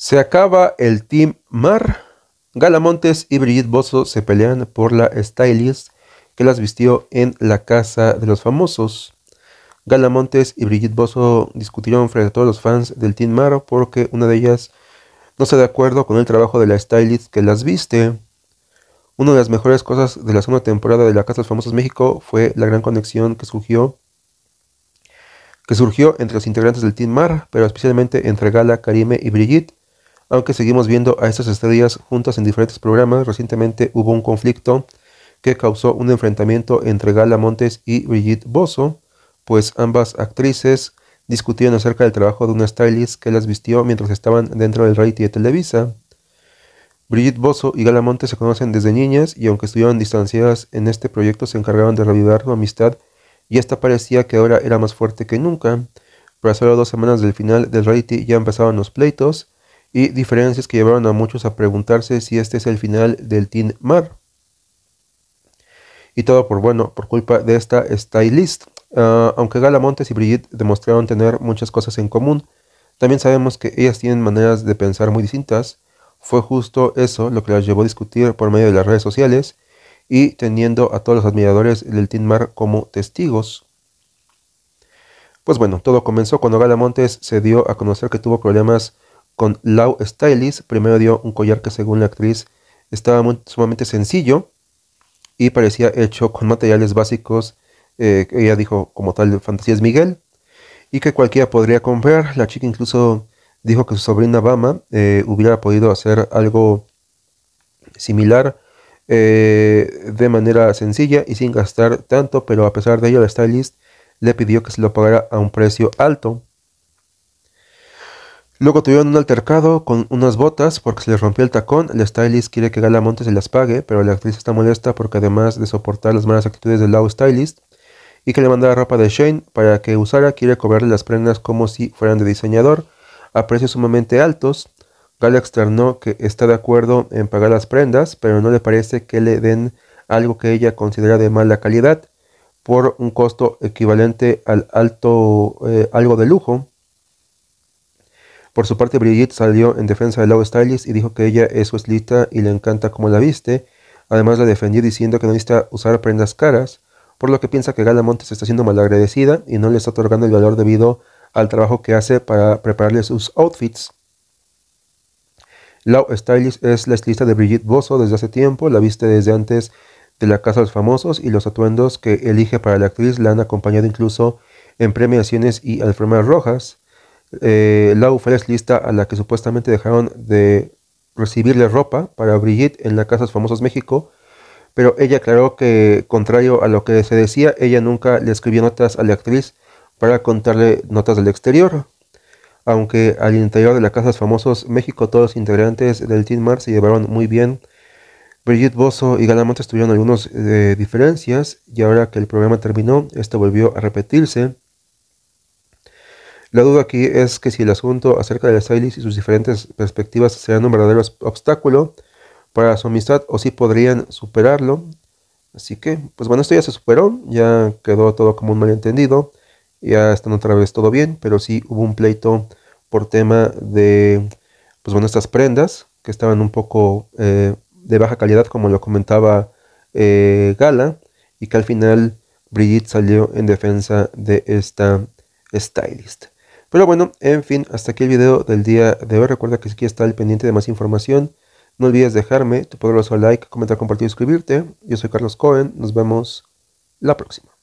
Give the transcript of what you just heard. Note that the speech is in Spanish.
Se acaba el Team Mar. Gala Montes y Brigitte Bosso se pelean por la stylist que las vistió en la casa de los famosos. Gala Montes y Brigitte Bosso discutieron frente a todos los fans del Team Mar porque una de ellas no está de acuerdo con el trabajo de la stylist que las viste. Una de las mejores cosas de la segunda temporada de la Casa de los Famosos México fue la gran conexión que surgió que surgió entre los integrantes del Team Mar, pero especialmente entre Gala, Karime y Brigitte, aunque seguimos viendo a estas estrellas juntas en diferentes programas, recientemente hubo un conflicto que causó un enfrentamiento entre Gala Montes y Brigitte Bosso, pues ambas actrices discutieron acerca del trabajo de una stylist que las vistió mientras estaban dentro del reality de Televisa. Brigitte Bosso y Gala Montes se conocen desde niñas y aunque estuvieron distanciadas en este proyecto se encargaron de revivir su amistad y esta parecía que ahora era más fuerte que nunca. Pero solo dos semanas del final del reality ya empezaban los pleitos y diferencias que llevaron a muchos a preguntarse si este es el final del Team Mar. Y todo por bueno, por culpa de esta stylist. Ah, aunque Gala Montes y Brigitte demostraron tener muchas cosas en común, también sabemos que ellas tienen maneras de pensar muy distintas. Fue justo eso lo que las llevó a discutir por medio de las redes sociales y teniendo a todos los admiradores del Team Mar como testigos. Pues bueno, todo comenzó cuando Gala Montes se dio a conocer que tuvo problemas con Lau Stylist, primero dio un collar que según la actriz estaba sumamente sencillo y parecía hecho con materiales básicos que eh, ella dijo como tal fantasías Miguel y que cualquiera podría comprar. La chica incluso dijo que su sobrina Bama eh, hubiera podido hacer algo similar eh, de manera sencilla y sin gastar tanto, pero a pesar de ello la stylist le pidió que se lo pagara a un precio alto. Luego tuvieron un altercado con unas botas porque se les rompió el tacón. El stylist quiere que Gala Montes se las pague, pero la actriz está molesta porque además de soportar las malas actitudes del lado Stylist y que le mandara ropa de Shane para que usara, quiere cobrarle las prendas como si fueran de diseñador a precios sumamente altos. Gala externó que está de acuerdo en pagar las prendas, pero no le parece que le den algo que ella considera de mala calidad por un costo equivalente al alto eh, algo de lujo. Por su parte, Brigitte salió en defensa de Lau Styles y dijo que ella es su estilista y le encanta cómo la viste. Además, la defendió diciendo que no necesita usar prendas caras, por lo que piensa que Gala Montes está siendo malagradecida y no le está otorgando el valor debido al trabajo que hace para prepararle sus outfits. Lau Stylist es la estilista de Brigitte Bosso desde hace tiempo, la viste desde antes de la Casa de los Famosos y los atuendos que elige para la actriz la han acompañado incluso en premiaciones y alfombras rojas eh, Lau fue lista a la que supuestamente dejaron de recibirle ropa para Brigitte en la Casas Famosas Famosos México, pero ella aclaró que, contrario a lo que se decía, ella nunca le escribió notas a la actriz para contarle notas del exterior. Aunque al interior de la Casas Famosos México todos los integrantes del Team Mar se llevaron muy bien, Brigitte Bosso y Galamontes tuvieron algunas eh, diferencias y ahora que el programa terminó, esto volvió a repetirse. La duda aquí es que si el asunto acerca de la stylist y sus diferentes perspectivas serán un verdadero obstáculo para su amistad o si podrían superarlo. Así que, pues bueno, esto ya se superó, ya quedó todo como un malentendido, ya están otra vez todo bien, pero sí hubo un pleito por tema de, pues bueno, estas prendas que estaban un poco eh, de baja calidad, como lo comentaba eh, Gala, y que al final Brigitte salió en defensa de esta stylist. Pero bueno, en fin, hasta aquí el video del día de hoy. Recuerda que si quieres estar pendiente de más información, no olvides dejarme tu poderoso like, comentar, compartir y suscribirte. Yo soy Carlos Cohen, nos vemos la próxima.